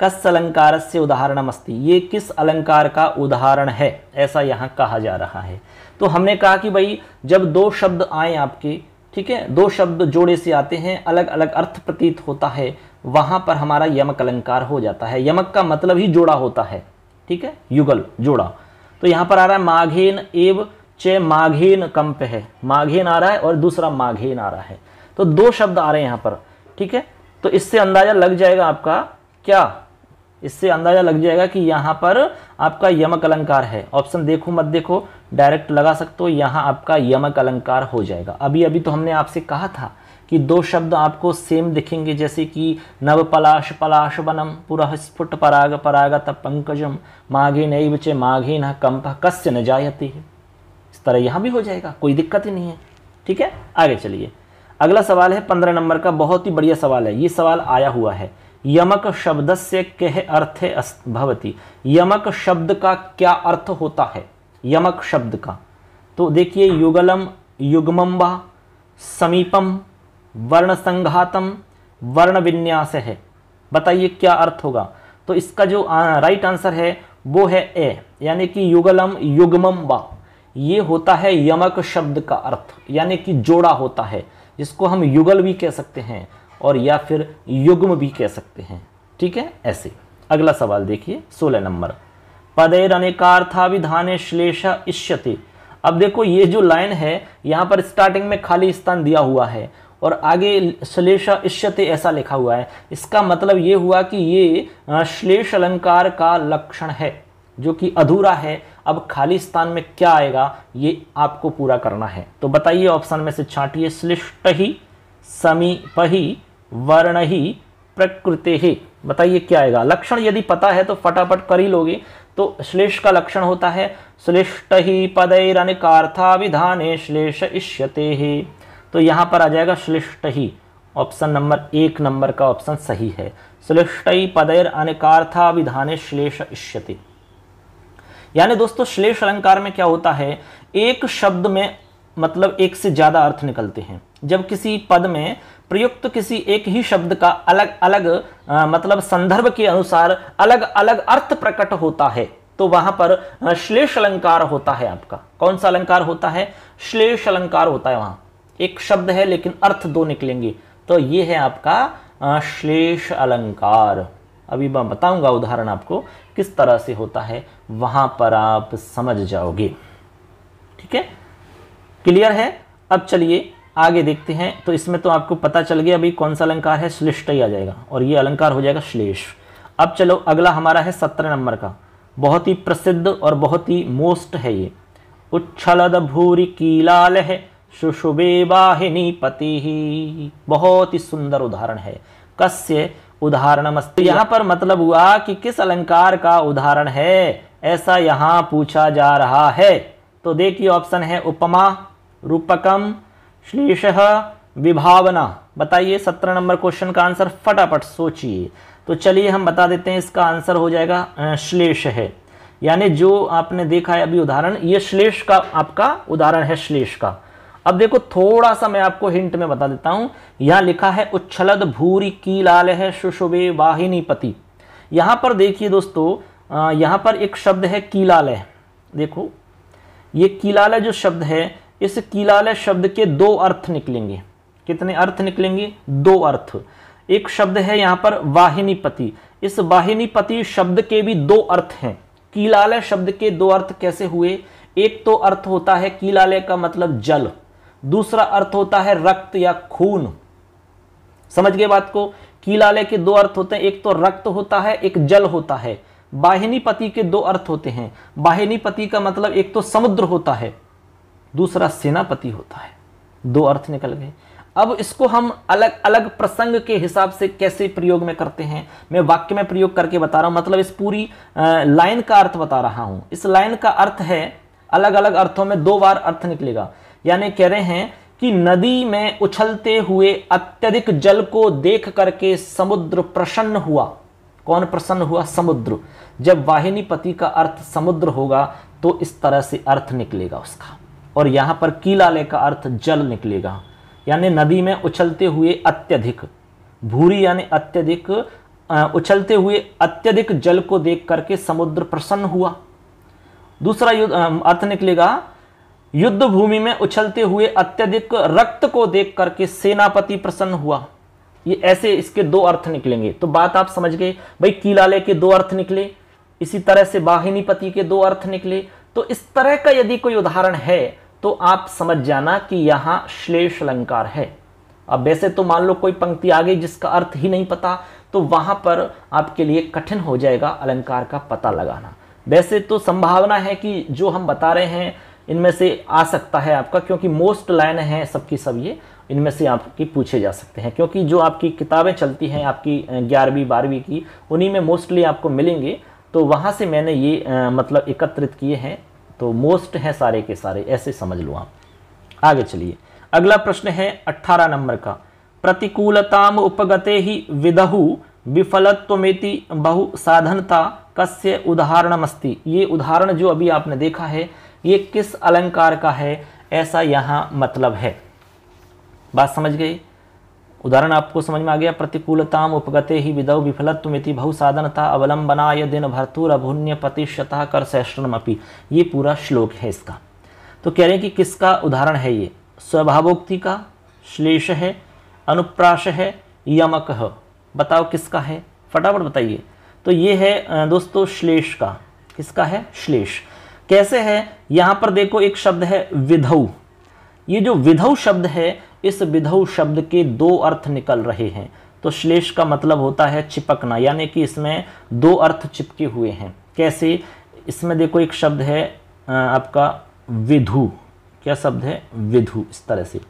Speaker 1: कस्य अलंकार से मस्ती ये किस अलंकार का उदाहरण है ऐसा यहाँ कहा जा रहा है तो हमने कहा कि भाई जब दो शब्द आए आपके ठीक है दो शब्द जोड़े से आते हैं अलग अलग अर्थ प्रतीत होता है वहां पर हमारा यमक अलंकार हो जाता है यमक का मतलब ही जोड़ा होता है ठीक है युगल जोड़ा तो यहाँ पर आ रहा है माघेन एव च माघेन कंप है माघेन आ रहा है और दूसरा माघेन आ रहा है तो दो शब्द आ रहे हैं यहाँ पर ठीक है तो इससे अंदाज़ा लग जाएगा आपका क्या इससे अंदाज़ा लग जाएगा कि यहाँ पर आपका यमक अलंकार है ऑप्शन देखो मत देखो डायरेक्ट लगा सकते हो यहाँ आपका यमक अलंकार हो जाएगा अभी अभी तो हमने आपसे कहा था कि दो शब्द आपको सेम दिखेंगे जैसे कि नव पलाश पलाश बनम पुरह स्फुट पराग परागत पंकजम माघे नई बचे माघे न कंप कस्य न जायती है इस तरह यहाँ भी हो जाएगा कोई दिक्कत ही नहीं है ठीक है आगे चलिए अगला सवाल है पंद्रह नंबर का बहुत ही बढ़िया सवाल है ये सवाल आया हुआ है यमक शब्द से कह अर्थ भवती यमक शब्द का क्या अर्थ होता है यमक शब्द का तो देखिए युगलम युगमंबा समीपम वर्ण संघातम वर्ण विन्यास है बताइए क्या अर्थ होगा तो इसका जो आ, राइट आंसर है वो है ए यानी कि युगलम युगमंबा ये होता है यमक शब्द का अर्थ यानी कि जोड़ा होता है जिसको हम युगल भी कह सकते हैं और या फिर युग्म भी कह सकते हैं ठीक है ऐसे अगला सवाल देखिए सोलह नंबर पदैर अनेकार्थाभिधाने श्लेष इष्यते अब देखो ये जो लाइन है यहाँ पर स्टार्टिंग में खाली स्थान दिया हुआ है और आगे श्लेष इष्यते ऐसा लिखा हुआ है इसका मतलब ये हुआ कि ये श्लेष अलंकार का लक्षण है जो कि अधूरा है अब खाली स्थान में क्या आएगा ये आपको पूरा करना है तो बताइए ऑप्शन में से छाटिए श्लिष्ट ही समीप ही वर्ण ही प्रकृति ही बताइए क्या आएगा लक्षण यदि पता है तो फटाफट कर ही लोगे तो श्लेष का लक्षण होता है श्लिष्ट ही विधान श्लेष इष्यते ही तो यहाँ पर आ जाएगा श्लिष्ट ही ऑप्शन नंबर एक नंबर का ऑप्शन सही है श्लिष्ट ही पदैर विधान श्लेष इष्यते यानी दोस्तों श्लेष अलंकार में क्या होता है एक शब्द में मतलब एक से ज़्यादा अर्थ निकलते हैं जब किसी पद में प्रयुक्त किसी एक ही शब्द का अलग अलग आ, मतलब संदर्भ के अनुसार अलग अलग अर्थ प्रकट होता है तो वहां पर श्लेष अलंकार होता है आपका कौन सा अलंकार होता है श्लेष अलंकार होता है वहां एक शब्द है लेकिन अर्थ दो निकलेंगे तो ये है आपका श्लेष अलंकार अभी मैं बताऊंगा उदाहरण आपको किस तरह से होता है वहां पर आप समझ जाओगे ठीक है क्लियर है अब चलिए आगे देखते हैं तो इसमें तो आपको पता चल गया अभी कौन सा अलंकार है श्लिष्ट ही आ जाएगा और ये अलंकार हो जाएगा श्लेष अब चलो अगला हमारा है सत्रह नंबर का बहुत ही प्रसिद्ध और बहुत ही मोस्ट है ये उच्छलद भूरी कीलाल है शुशुबे वाहिनी पति बहुत ही सुंदर उदाहरण है कस्य उदाहरण यहाँ पर मतलब हुआ कि किस अलंकार का उदाहरण है ऐसा यहाँ पूछा जा रहा है तो देखिए ऑप्शन है उपमा रूपकम श्लेष विभावना बताइए सत्रह नंबर क्वेश्चन का आंसर फटाफट सोचिए तो चलिए हम बता देते हैं इसका आंसर हो जाएगा श्लेष है यानी जो आपने देखा है अभी उदाहरण ये श्लेष का आपका उदाहरण है श्लेष का अब देखो थोड़ा सा मैं आपको हिंट में बता देता हूं यहां लिखा है उच्छलद भूरी की लाल है सुशुभे वाहिनी पति यहां पर देखिए दोस्तों यहां पर एक शब्द है कीलालय देखो ये कीलालय जो शब्द है इस कीलालय शब्द के दो अर्थ निकलेंगे कितने अर्थ निकलेंगे दो अर्थ एक शब्द है यहां पर वाहिनीपति इस वाहिनीपति शब्द के भी दो अर्थ हैं कीलालय शब्द के दो अर्थ कैसे हुए एक तो अर्थ होता है कीलालय का मतलब जल दूसरा अर्थ होता है रक्त या खून समझ गए बात को कीलाले के दो अर्थ होते हैं एक तो रक्त होता है एक जल होता है बाहिनी पति के दो अर्थ होते हैं बाहिनी पति का मतलब एक तो समुद्र होता है दूसरा सेनापति होता है दो अर्थ निकल गए अब इसको हम अलग अलग प्रसंग के हिसाब से कैसे प्रयोग में करते हैं मैं वाक्य में प्रयोग करके बता रहा हूं मतलब इस पूरी लाइन का अर्थ बता रहा हूं इस लाइन का अर्थ है अलग अलग अर्थों में दो बार अर्थ निकलेगा यानी कह रहे हैं कि नदी में उछलते हुए अत्यधिक जल को देख करके समुद्र प्रसन्न हुआ कौन प्रसन्न हुआ समुद्र जब वाहिनीपति का अर्थ समुद्र होगा तो इस तरह से अर्थ निकलेगा उसका और यहां पर कीलाले का अर्थ जल निकलेगा यानी नदी में उछलते हुए अत्यधिक भूरी यानी अत्यधिक उछलते हुए अत्यधिक जल को देख करके समुद्र प्रसन्न हुआ दूसरा अर्थ निकलेगा युद्ध भूमि में उछलते हुए अत्यधिक रक्त को देख करके सेनापति प्रसन्न हुआ ये ऐसे इसके दो अर्थ निकलेंगे तो बात आप समझ गए भाई कीलाले के दो अर्थ निकले इसी तरह से वाहिनीपति के दो अर्थ निकले तो इस तरह का यदि कोई उदाहरण है तो आप समझ जाना कि यहां श्लेष अलंकार है अब वैसे तो मान लो कोई पंक्ति आ गई जिसका अर्थ ही नहीं पता तो वहां पर आपके लिए कठिन हो जाएगा अलंकार का पता लगाना वैसे तो संभावना है कि जो हम बता रहे हैं इनमें से आ सकता है आपका क्योंकि मोस्ट लाइन है सबकी सब ये इनमें से आपकी पूछे जा सकते हैं क्योंकि जो आपकी किताबें चलती हैं आपकी ग्यारहवीं बारहवीं की उन्हीं में मोस्टली आपको मिलेंगे तो वहाँ से मैंने ये आ, मतलब एकत्रित किए हैं तो मोस्ट हैं सारे के सारे ऐसे समझ लो आप आगे चलिए अगला प्रश्न है अट्ठारह नंबर का प्रतिकूलताम उपगते ही विदहु विफलत्वमेति बहु साधनता कस्य उदाहरणमस्ति ये उदाहरण जो अभी आपने देखा है ये किस अलंकार का है ऐसा यहाँ मतलब है बात समझ गई उदाहरण आपको समझ में आ गया प्रतिकूलताम उपगते ही विदौ साधन था अवलंबना यह दिन भरतूर अभुन्य प्रतिशतः कर अपी ये पूरा श्लोक है इसका तो कह रहे हैं कि किसका उदाहरण है ये स्वभावोक्ति का श्लेष है अनुप्राश है यमक है बताओ किसका है फटाफट बताइए तो ये है दोस्तों श्लेष का किसका है श्लेष कैसे है यहां पर देखो एक शब्द है विधौ ये जो विधौ शब्द है इस विधौ शब्द के दो अर्थ निकल रहे हैं तो श्लेष का मतलब होता है चिपकना यानी कि इसमें दो अर्थ चिपके हुए हैं कैसे इसमें देखो एक शब्द है आपका विधु क्या शब्द है विधु इस तरह से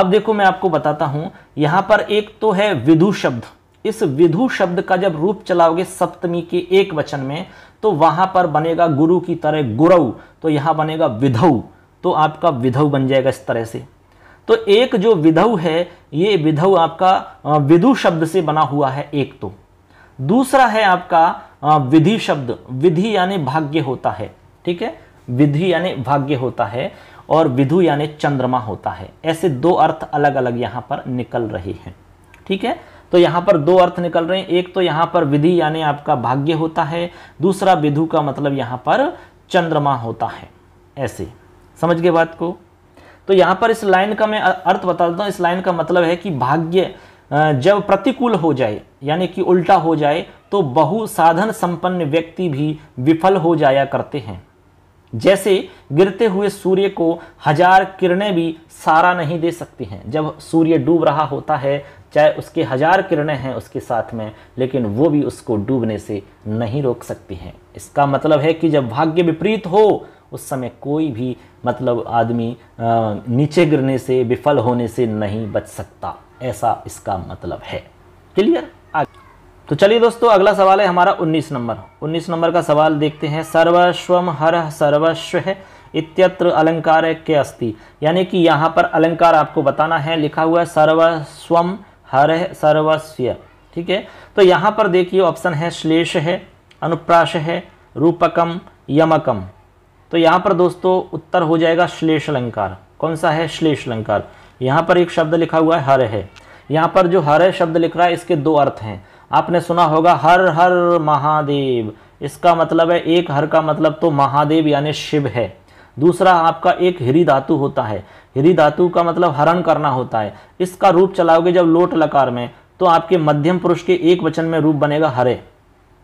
Speaker 1: अब देखो मैं आपको बताता हूं यहां पर एक तो है विधु शब्द इस विधु शब्द का जब रूप चलाओगे सप्तमी के एक वचन में तो वहां पर बनेगा गुरु की तरह गुरु तो यहां बनेगा विधौ तो आपका विधव बन जाएगा इस तरह से तो एक जो विधौ है ये विधव आपका विधु शब्द से बना हुआ है एक तो दूसरा है आपका विधि शब्द विधि यानी भाग्य होता है ठीक है विधि यानी भाग्य होता है और विधु यानी चंद्रमा होता है ऐसे दो अर्थ अलग अलग यहां पर निकल रहे हैं ठीक है तो यहाँ पर दो अर्थ निकल रहे हैं एक तो यहाँ पर विधि यानी आपका भाग्य होता है दूसरा विधु का मतलब यहाँ पर चंद्रमा होता है ऐसे समझ गए बात को तो यहाँ पर इस लाइन का मैं अर्थ बता देता हूँ इस लाइन का मतलब है कि भाग्य जब प्रतिकूल हो जाए यानी कि उल्टा हो जाए तो बहु साधन संपन्न व्यक्ति भी विफल हो जाया करते हैं जैसे गिरते हुए सूर्य को हजार किरणें भी सारा नहीं दे सकती हैं जब सूर्य डूब रहा होता है चाहे उसके हजार किरणें हैं उसके साथ में लेकिन वो भी उसको डूबने से नहीं रोक सकती हैं इसका मतलब है कि जब भाग्य विपरीत हो उस समय कोई भी मतलब आदमी नीचे गिरने से विफल होने से नहीं बच सकता ऐसा इसका मतलब है क्लियर आगे तो चलिए दोस्तों अगला सवाल है हमारा 19 नंबर 19 नंबर का सवाल देखते हैं सर्वस्वम हर सर्वस्व इत्यत्र अलंकार के अस्ति यानी कि यहाँ पर अलंकार आपको बताना है लिखा हुआ है सर्वस्वम हर सर्वस्व ठीक है तो यहाँ पर देखिए ऑप्शन है श्लेष है अनुप्राश है रूपकम यमकम तो यहाँ पर दोस्तों उत्तर हो जाएगा श्लेष अलंकार कौन सा है श्लेष अलंकार यहाँ पर एक शब्द लिखा हुआ है हर है यहाँ पर जो हर है शब्द लिख रहा है इसके दो अर्थ हैं आपने सुना होगा हर हर महादेव इसका मतलब है एक हर का मतलब तो महादेव यानी शिव है दूसरा आपका एक हिरी धातु होता है हिरी धातु का मतलब हरण करना होता है इसका रूप चलाओगे जब लोट लकार में तो आपके मध्यम पुरुष के एक वचन में रूप बनेगा हरे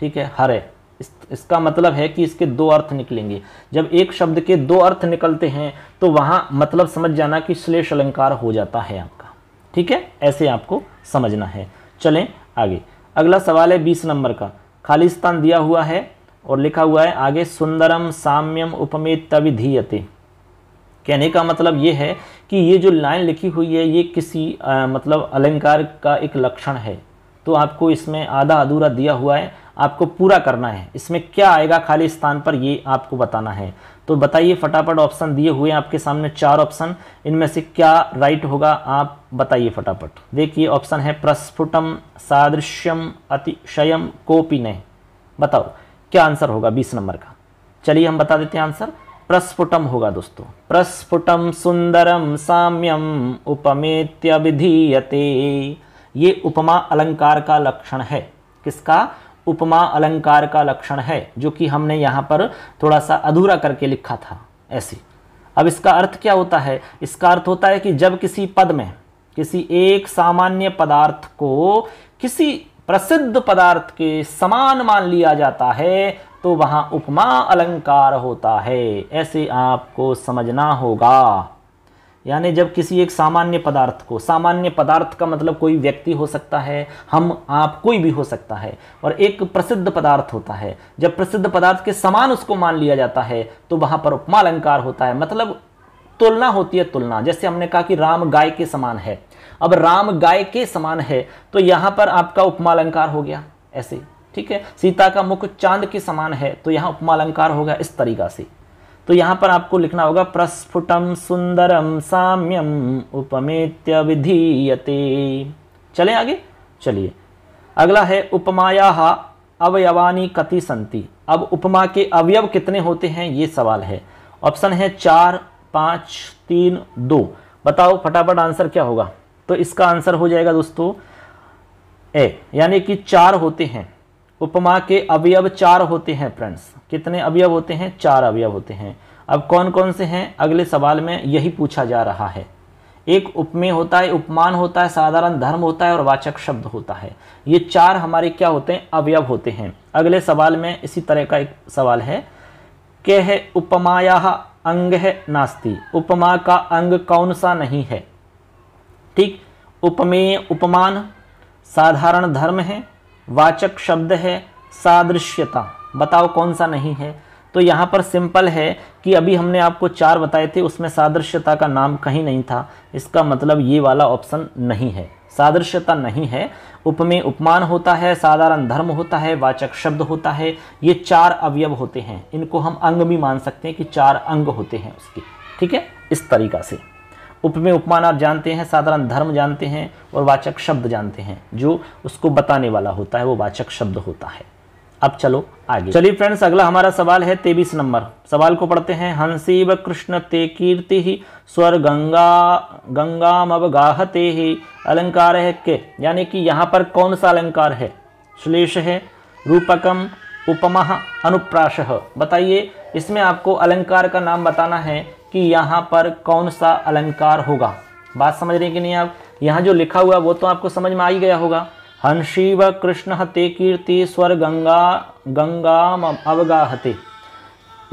Speaker 1: ठीक है हरे इस, इसका मतलब है कि इसके दो अर्थ निकलेंगे जब एक शब्द के दो अर्थ निकलते हैं तो वहां मतलब समझ जाना कि श्लेष अलंकार हो जाता है आपका ठीक है ऐसे आपको समझना है चलें आगे अगला सवाल है बीस नंबर का खालिस्तान दिया हुआ है और लिखा हुआ है आगे सुंदरम साम्यम उपमेत तविधीयते कहने का मतलब ये है कि ये जो लाइन लिखी हुई है ये किसी आ, मतलब अलंकार का एक लक्षण है तो आपको इसमें आधा अधूरा दिया हुआ है आपको पूरा करना है इसमें क्या आएगा खाली स्थान पर ये आपको बताना है तो बताइए फटाफट ऑप्शन दिए हुए हैं आपके सामने चार ऑप्शन इनमें से क्या राइट होगा आप बताइए फटाफट देखिए ऑप्शन है प्रस्फुटम सादृश्यम अतिशयम कोपिनय बताओ क्या आंसर होगा बीस नंबर का चलिए हम बता देते हैं आंसर प्रस्फुटम होगा दोस्तों प्रस्फुटम सुंदरम साम्यम उपमेत्य विधीयते ये उपमा अलंकार का लक्षण है किसका उपमा अलंकार का लक्षण है जो कि हमने यहाँ पर थोड़ा सा अधूरा करके लिखा था ऐसे अब इसका अर्थ क्या होता है इसका अर्थ होता है कि जब किसी पद में किसी एक सामान्य पदार्थ को किसी प्रसिद्ध पदार्थ के समान मान लिया जाता है तो वहां उपमा अलंकार होता है ऐसे आपको समझना होगा यानी जब किसी एक सामान्य पदार्थ को सामान्य पदार्थ का मतलब कोई व्यक्ति हो सकता है हम आप कोई भी हो सकता है और एक प्रसिद्ध पदार्थ होता है जब प्रसिद्ध पदार्थ के समान उसको मान लिया जाता है तो वहां पर उपमा अलंकार होता है मतलब तुलना होती है तुलना जैसे हमने कहा कि राम गाय के समान है अब राम गाय के समान है तो यहाँ पर आपका उपमा अलंकार हो गया ऐसे ठीक है सीता का मुख चांद के समान है तो यहाँ उपमा अलंकार होगा इस तरीका से तो यहाँ पर आपको लिखना होगा प्रस्फुटम सुंदरम साम्यम उपमेत्य विधीयते चले आगे चलिए अगला है उपमाया अवयवानी कति संति अब उपमा के अवयव कितने होते हैं ये सवाल है ऑप्शन है चार पाँच तीन दो बताओ फटाफट आंसर क्या होगा तो इसका आंसर हो जाएगा दोस्तों ए यानी कि चार होते हैं उपमा के अवयव चार होते हैं फ्रेंड्स कितने अवयव होते हैं चार अवयव होते हैं अब कौन कौन से हैं अगले सवाल में यही पूछा जा रहा है एक उपमेय होता है उपमान होता है साधारण धर्म होता है और वाचक शब्द होता है ये चार हमारे क्या होते हैं अवयव होते हैं अगले सवाल में इसी तरह का एक सवाल है क्या है उपमाया अंग है नास्ती उपमा का अंग कौन सा नहीं है ठीक उपमेय उपमान साधारण धर्म है वाचक शब्द है सादृश्यता बताओ कौन सा नहीं है तो यहाँ पर सिंपल है कि अभी हमने आपको चार बताए थे उसमें सादृश्यता का नाम कहीं नहीं था इसका मतलब ये वाला ऑप्शन नहीं है सादृश्यता नहीं है उपमेय उपमान होता है साधारण धर्म होता है वाचक शब्द होता है ये चार अवयव होते हैं इनको हम अंग भी मान सकते हैं कि चार अंग होते हैं उसके ठीक है इस तरीका से उपमेय उपमान आप जानते हैं साधारण धर्म जानते हैं और वाचक शब्द जानते हैं जो उसको बताने वाला होता है वो वाचक शब्द होता है अब चलो आगे चलिए फ्रेंड्स अगला हमारा सवाल है तेईस नंबर सवाल को पढ़ते हैं हंसीव कृष्ण ते कीर्ति ही स्वर गंगा गंगाम गाहते ही अलंकार है के यानी कि यहाँ पर कौन सा अलंकार है श्लेष है रूपकम उपमा अनुप्राश बताइए इसमें आपको अलंकार का नाम बताना है कि यहाँ पर कौन सा अलंकार होगा बात समझ रहे हैं कि नहीं आप यहाँ जो लिखा हुआ वो तो आपको समझ में आ ही गया होगा हंसी व कृष्ण हते कीर्ति स्वर गंगा गंगा अवगाहते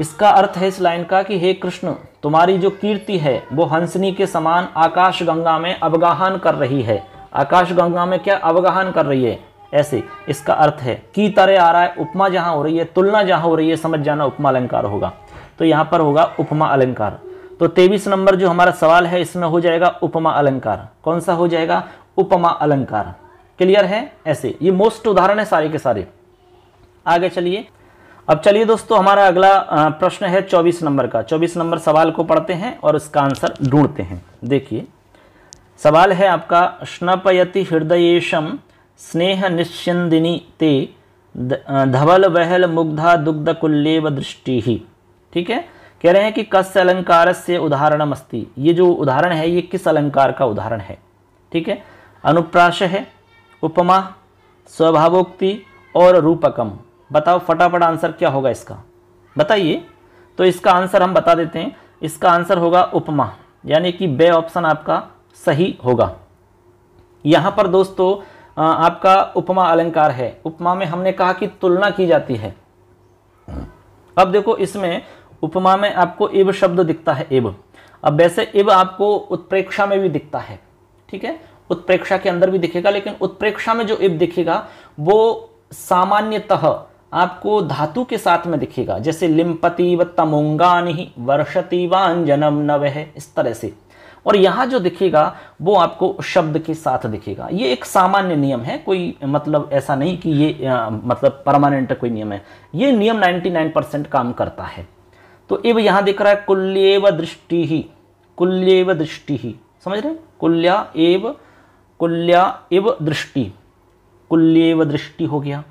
Speaker 1: इसका अर्थ है इस लाइन का कि हे कृष्ण तुम्हारी जो कीर्ति है वो हंसनी के समान आकाश गंगा में अवगाहन कर रही है आकाश गंगा में क्या अवगाहन कर रही है ऐसे इसका अर्थ है की तरह आ रहा है उपमा जहाँ हो रही है तुलना जहाँ हो रही है समझ जाना उपमा अलंकार होगा तो यहाँ पर होगा उपमा अलंकार तो तेईस नंबर जो हमारा सवाल है इसमें हो जाएगा उपमा अलंकार कौन सा हो जाएगा उपमा अलंकार क्लियर है ऐसे ये मोस्ट उदाहरण है सारे के सारे आगे चलिए अब चलिए दोस्तों हमारा अगला प्रश्न है चौबीस नंबर का चौबीस नंबर सवाल को पढ़ते हैं और इसका आंसर ढूंढते हैं देखिए सवाल है आपका स्नपयति हृदयेशम स्नेह निश्चिंदिनी ते धवल वहल मुग्धा दुग्ध कुल्लेव दृष्टि ही ठीक है कह रहे हैं कि कस अलंकार से उदाहरणम अस्ती ये जो उदाहरण है ये किस अलंकार का उदाहरण है ठीक है अनुप्राश है उपमा स्वभावोक्ति और रूपकम बताओ फटाफट आंसर क्या होगा इसका बताइए तो इसका आंसर हम बता देते हैं इसका आंसर होगा उपमा यानी कि बे ऑप्शन आपका सही होगा यहां पर दोस्तों आपका उपमा अलंकार है उपमा में हमने कहा कि तुलना की जाती है अब देखो इसमें उपमा में आपको इब शब्द दिखता है इब अब वैसे इब आपको उत्प्रेक्षा में भी दिखता है ठीक है उत्प्रेक्षा के अंदर भी दिखेगा लेकिन उत्प्रेक्षा में जो इब दिखेगा वो सामान्यतः आपको धातु के साथ में दिखेगा जैसे लिम्पति व तमोंगानि वर्षति वंजनम नव है इस तरह से और यहाँ जो दिखेगा वो आपको शब्द के साथ दिखेगा ये एक सामान्य नियम है कोई मतलब ऐसा नहीं कि ये मतलब परमानेंट कोई नियम है ये नियम 99 परसेंट काम करता है तो इव यहाँ दिख रहा है कुल्यव दृष्टि ही कुल्यव दृष्टि ही समझ रहे कुल्या एव कुल्या इव दृष्टि कुल्यव दृष्टि हो गया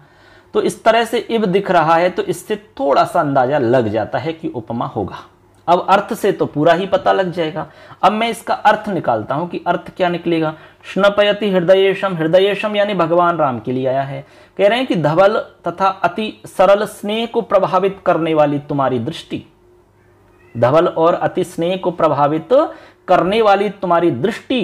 Speaker 1: तो इस तरह से इव दिख रहा है तो इससे थोड़ा सा अंदाजा लग जाता है कि उपमा होगा अब अर्थ से तो पूरा ही पता लग जाएगा अब मैं इसका अर्थ निकालता हूं कि अर्थ क्या निकलेगा स्नपयति हृदयेशम हृदयेशम यानी भगवान राम के लिए आया है कह रहे हैं कि धवल तथा अति सरल स्नेह को प्रभावित करने वाली तुम्हारी दृष्टि धवल और अति स्नेह को प्रभावित करने वाली तुम्हारी दृष्टि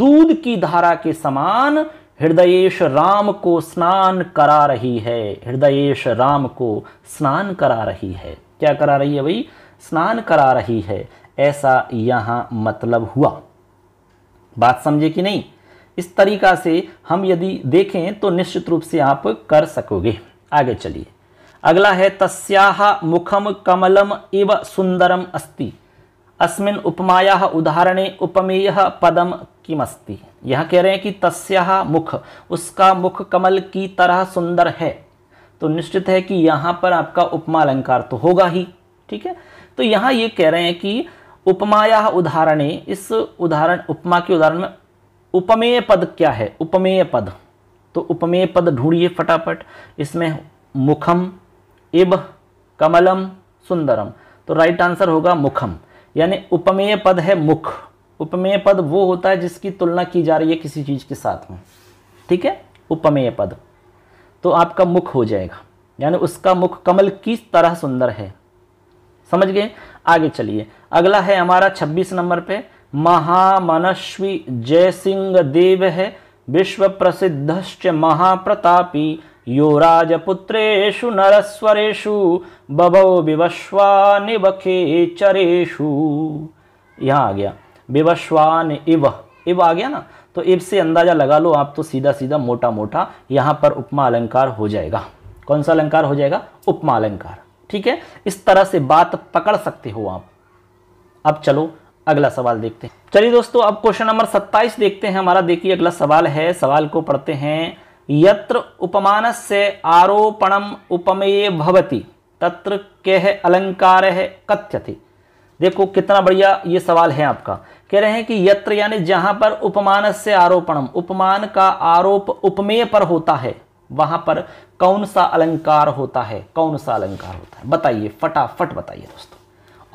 Speaker 1: दूध की धारा के समान हृदयेश राम को स्नान करा रही है हृदयेश राम को स्नान करा रही है क्या करा रही है भाई स्नान करा रही है ऐसा यहां मतलब हुआ बात समझे कि नहीं इस तरीका से हम यदि देखें तो निश्चित रूप से आप कर सकोगे आगे चलिए अगला है तस्याह मुखम कमलम इव सुंदरम अस्ति अस्मिन उपमाया उदाहरणे उपमेय पदम किमस्ति यह कह रहे हैं कि तस्याह मुख उसका मुख कमल की तरह सुंदर है तो निश्चित है कि यहाँ पर आपका उपमा अलंकार तो होगा ही ठीक है तो यहाँ ये कह रहे हैं कि उपमाया उदाहरणे इस उदाहरण उपमा के उदाहरण में उपमेय पद क्या है उपमेय पद तो उपमेय पद ढूंढिए फटाफट इसमें मुखम इब कमलम सुंदरम तो राइट आंसर होगा मुखम यानी उपमेय पद है मुख उपमेय पद वो होता है जिसकी तुलना की जा रही है किसी चीज़ के साथ में ठीक है उपमेय पद तो आपका मुख हो जाएगा यानी उसका मुख कमल किस तरह सुंदर है समझ गए आगे चलिए अगला है हमारा 26 नंबर पे महामनस्वी जय सिंह देव है विश्व प्रसिद्ध महाप्रतापी यो राजपुत्रु नरस्वरेशु बबो विवश्वान इव चरेशु यहाँ आ गया विवश्वान इव इव आ गया ना तो इव से अंदाज़ा लगा लो आप तो सीधा सीधा मोटा मोटा यहाँ पर उपमा अलंकार हो जाएगा कौन सा अलंकार हो जाएगा उपमा अलंकार ठीक है इस तरह से बात पकड़ सकते हो आप अब चलो अगला सवाल देखते हैं चलिए दोस्तों अब क्वेश्चन नंबर 27 देखते हैं हमारा देखिए अगला सवाल है सवाल को पढ़ते हैं यत्र उपमानस्य आरोपणम उपमेय भवति तत्र कह अलंकार है कथ्यति देखो कितना बढ़िया ये सवाल है आपका कह रहे हैं कि यत्र यानी जहां पर उपमानस्य से आरोपणम उपमान का आरोप उपमेय पर होता है वहां पर कौन सा अलंकार होता है कौन सा अलंकार होता है बताइए फटाफट बताइए दोस्तों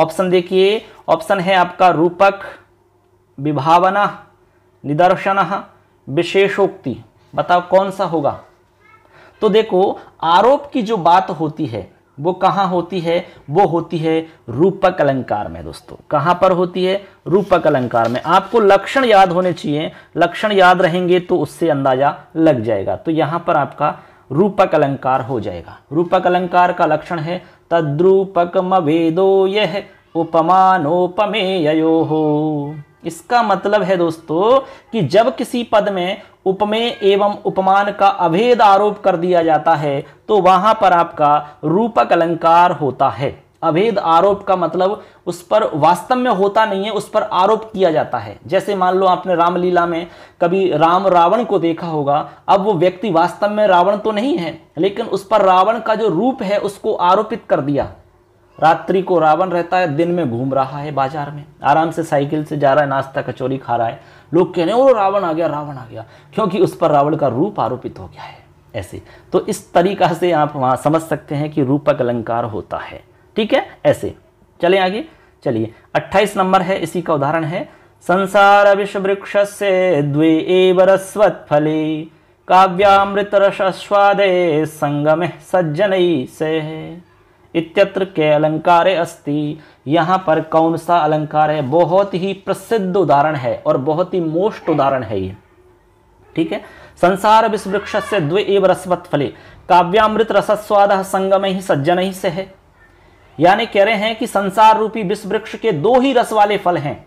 Speaker 1: ऑप्शन देखिए ऑप्शन है आपका रूपक विभावना निदर्शन विशेषोक्ति बताओ कौन सा होगा तो देखो आरोप की जो बात होती है वो कहां होती है वो होती है रूपक अलंकार में दोस्तों कहां पर होती है रूपक अलंकार में आपको लक्षण याद होने चाहिए लक्षण याद रहेंगे तो उससे अंदाजा लग जाएगा तो यहां पर आपका रूपक अलंकार हो जाएगा रूपक अलंकार का लक्षण है तद्रूपक वेदो यह उपमानोपमेयो हो इसका मतलब है दोस्तों कि जब किसी पद में उपमेय एवं उपमान का अभेद आरोप कर दिया जाता है तो वहां पर आपका रूपक अलंकार होता है अभेद आरोप का मतलब उस पर वास्तव में होता नहीं है उस पर आरोप किया जाता है जैसे मान लो आपने रामलीला में कभी राम रावण को देखा होगा अब वो व्यक्ति वास्तव में रावण तो नहीं है लेकिन उस पर रावण का जो रूप है उसको आरोपित कर दिया रात्रि को रावण रहता है दिन में घूम रहा है बाजार में आराम से साइकिल से जा रहा है नाश्ता कचौरी खा रहा है लोग कह रहे हैं वो रावण आ गया रावण आ गया क्योंकि उस पर रावण का रूप आरोपित हो गया है ऐसे तो इस तरीका से आप वहाँ समझ सकते हैं कि रूपक अलंकार होता है ठीक है ऐसे चले आगे चलिए 28 नंबर है इसी का उदाहरण है संसार विषवृक्ष से द्वे काव्यामृत रस स्वादे संगम सज्जन से इत्यत्र के अलंकारे अस्ति यहाँ पर कौन सा अलंकार है बहुत ही प्रसिद्ध उदाहरण है और बहुत ही मोस्ट उदाहरण है ये ठीक है संसार विस्वृक्ष से द्वे एव रसवत फले काव्यामृत रसस्वाद संगम ही सज्जन ही से है यानी कह रहे हैं कि संसार रूपी विस्वृक्ष के दो ही रस वाले फल हैं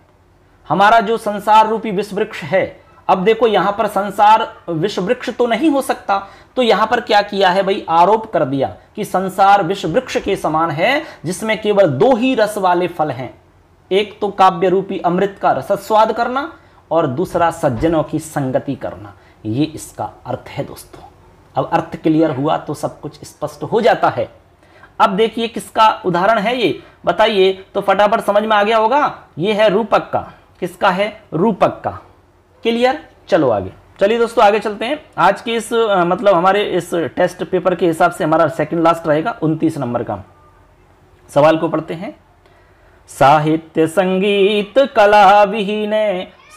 Speaker 1: हमारा जो संसार रूपी विस्वृक्ष है अब देखो यहां पर संसार विश्व वृक्ष तो नहीं हो सकता तो यहां पर क्या किया है भाई आरोप कर दिया कि संसार विश्व वृक्ष के समान है जिसमें केवल दो ही रस वाले फल हैं एक तो काव्य रूपी अमृत का रसस्वाद करना और दूसरा सज्जनों की संगति करना ये इसका अर्थ है दोस्तों अब अर्थ क्लियर हुआ तो सब कुछ स्पष्ट हो जाता है अब देखिए किसका उदाहरण है ये बताइए तो फटाफट समझ में आ गया होगा ये है रूपक का किसका है रूपक का क्लियर चलो आगे चलिए दोस्तों आगे चलते हैं आज के इस मतलब हमारे इस टेस्ट पेपर के हिसाब से हमारा सेकंड लास्ट रहेगा उनतीस नंबर का सवाल को पढ़ते हैं साहित्य संगीत कला विहीन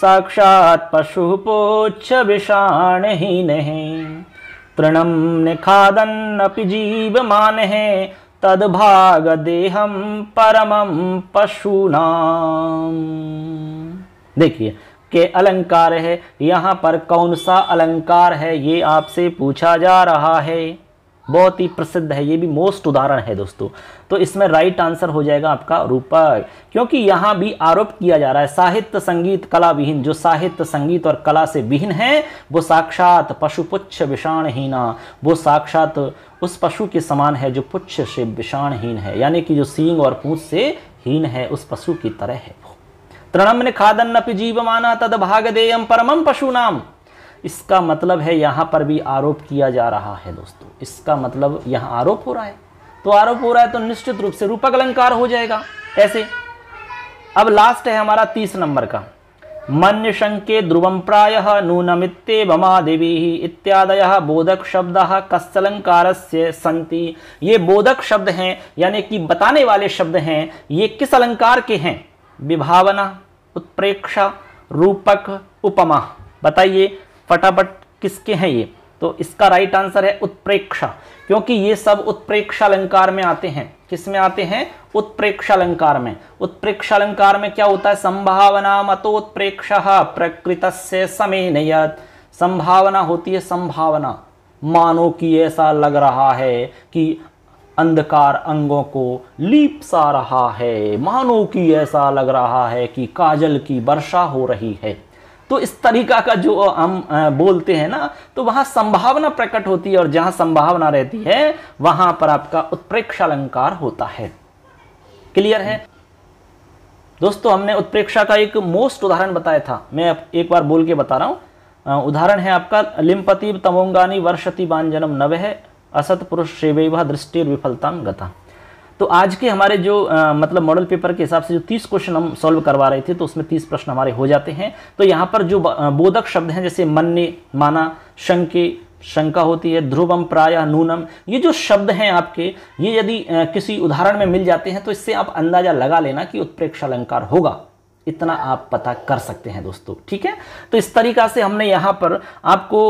Speaker 1: साक्षात पशु पोच विषाण ही नहीं तृणम जीव मान है तदभाग देहम परम पशु नाम देखिए के अलंकार है यहाँ पर कौन सा अलंकार है ये आपसे पूछा जा रहा है बहुत ही प्रसिद्ध है ये भी मोस्ट उदाहरण है दोस्तों तो इसमें राइट आंसर हो जाएगा आपका रूपक क्योंकि यहां भी आरोप किया जा रहा है साहित्य संगीत कला विहीन जो साहित्य संगीत और कला से विहीन है वो साक्षात पशुपुच्छ विषाणहीना वो साक्षात उस पशु के समान है जो पुच्छ से विषाणहीन है यानी कि जो सींग और पूछ से हीन है उस पशु की तरह है तृणम ने खादन नपि तद भाग भागदेयम परमम पशुनाम इसका मतलब है यहाँ पर भी आरोप किया जा रहा है दोस्तों इसका मतलब यहाँ आरोप हो रहा है तो आरोप हो रहा है तो निश्चित रूप से रूपक अलंकार हो जाएगा ऐसे अब लास्ट है हमारा तीस नंबर का मन शंके ध्रुवम प्राय नूनमित्ते बमा देवी इत्यादय बोधक शब्द कस्लंकार से संति ये बोधक शब्द हैं यानी कि बताने वाले शब्द हैं ये किस अलंकार के हैं विभावना उत्प्रेक्षा रूपक उपमा बताइए फटाफट किसके हैं ये तो इसका राइट आंसर है उत्प्रेक्षा क्योंकि ये सब उत्प्रेक्षा अलंकार में आते हैं किस में आते हैं उत्प्रेक्षा अलंकार में उत्प्रेक्षा अलंकार में क्या होता है संभावना मतोत्प्रेक्षा प्रकृत से समय नियत संभावना होती है संभावना मानो कि ऐसा लग रहा है कि अंधकार अंगों को लीपसा रहा है मानो कि ऐसा लग रहा है कि काजल की वर्षा हो रही है तो इस तरीका का जो हम बोलते हैं ना तो वहां संभावना प्रकट होती है और जहां संभावना रहती है वहां पर आपका उत्प्रेक्षा अलंकार होता है क्लियर है दोस्तों हमने उत्प्रेक्षा का एक मोस्ट उदाहरण बताया था मैं एक बार बोल के बता रहा हूं उदाहरण है आपका लिमपति तमोंगानी वर्षति बांजनम नव है असत पुरुष शिवैव दृष्टि विफलता गता तो आज के हमारे जो आ, मतलब मॉडल पेपर के हिसाब से जो तीस क्वेश्चन हम सॉल्व करवा रहे थे तो उसमें तीस प्रश्न हमारे हो जाते हैं तो यहाँ पर जो बोधक शब्द हैं जैसे मन ने माना शंके शंका होती है ध्रुवम प्राय नूनम ये जो शब्द हैं आपके ये यदि किसी उदाहरण में मिल जाते हैं तो इससे आप अंदाज़ा लगा लेना कि उत्प्रेक्ष अलंकार होगा इतना आप पता कर सकते हैं दोस्तों ठीक है तो इस तरीका से हमने यहाँ पर आपको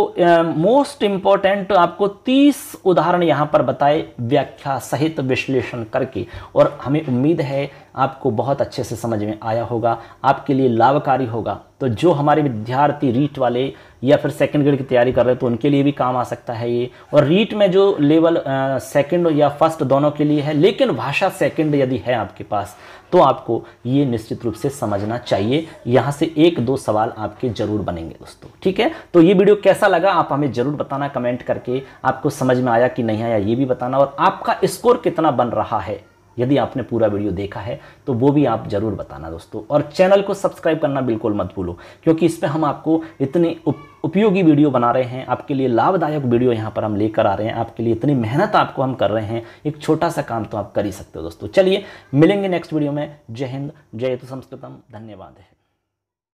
Speaker 1: मोस्ट इंपॉर्टेंट आपको 30 उदाहरण यहाँ पर बताए व्याख्या सहित विश्लेषण करके और हमें उम्मीद है आपको बहुत अच्छे से समझ में आया होगा आपके लिए लाभकारी होगा तो जो हमारे विद्यार्थी रीट वाले या फिर सेकेंड ग्रेड की तैयारी कर रहे हैं तो उनके लिए भी काम आ सकता है ये और रीट में जो लेवल सेकेंड या फर्स्ट दोनों के लिए है लेकिन भाषा सेकेंड यदि है आपके पास तो आपको ये निश्चित रूप से समझना चाहिए यहाँ से एक दो सवाल आपके जरूर बनेंगे दोस्तों ठीक है तो ये वीडियो कैसा लगा आप हमें जरूर बताना कमेंट करके आपको समझ में आया कि नहीं आया ये भी बताना और आपका स्कोर कितना बन रहा है यदि आपने पूरा वीडियो देखा है तो वो भी आप ज़रूर बताना दोस्तों और चैनल को सब्सक्राइब करना बिल्कुल मत भूलो क्योंकि इस पर हम आपको इतने उप, उपयोगी वीडियो बना रहे हैं आपके लिए लाभदायक वीडियो यहाँ पर हम लेकर आ रहे हैं आपके लिए इतनी मेहनत आपको हम कर रहे हैं एक छोटा सा काम तो आप कर ही सकते हो दोस्तों चलिए मिलेंगे नेक्स्ट वीडियो में जय हिंद जय तो संस्कृतम धन्यवाद है